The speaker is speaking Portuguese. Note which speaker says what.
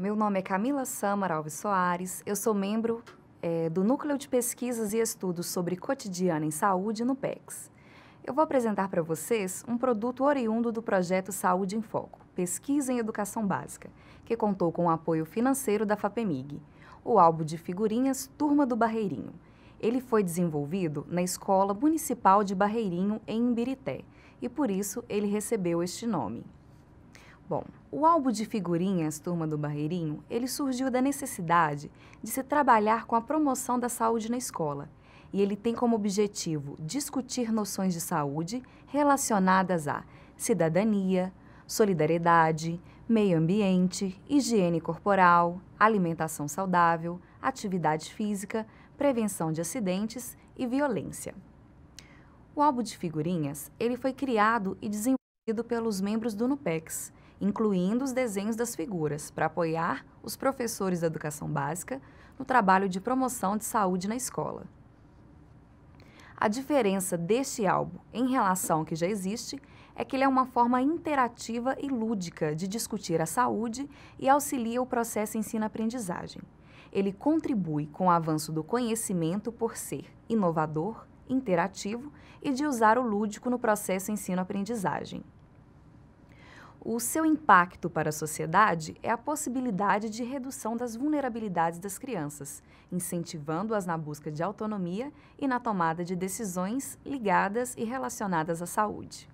Speaker 1: meu nome é Camila Samar Alves Soares, eu sou membro é, do Núcleo de Pesquisas e Estudos sobre Cotidiano em Saúde no PECS. Eu vou apresentar para vocês um produto oriundo do projeto Saúde em Foco, Pesquisa em Educação Básica, que contou com o apoio financeiro da FAPEMIG, o álbum de figurinhas Turma do Barreirinho. Ele foi desenvolvido na Escola Municipal de Barreirinho, em Imbirité, e por isso ele recebeu este nome. Bom, o álbum de figurinhas Turma do Barreirinho, ele surgiu da necessidade de se trabalhar com a promoção da saúde na escola. E ele tem como objetivo discutir noções de saúde relacionadas a cidadania, solidariedade, meio ambiente, higiene corporal, alimentação saudável, atividade física, prevenção de acidentes e violência. O álbum de figurinhas, ele foi criado e desenvolvido pelos membros do NUPEX, incluindo os desenhos das figuras, para apoiar os professores da educação básica no trabalho de promoção de saúde na escola. A diferença deste álbum em relação ao que já existe é que ele é uma forma interativa e lúdica de discutir a saúde e auxilia o processo ensino-aprendizagem. Ele contribui com o avanço do conhecimento por ser inovador, interativo e de usar o lúdico no processo ensino-aprendizagem. O seu impacto para a sociedade é a possibilidade de redução das vulnerabilidades das crianças, incentivando-as na busca de autonomia e na tomada de decisões ligadas e relacionadas à saúde.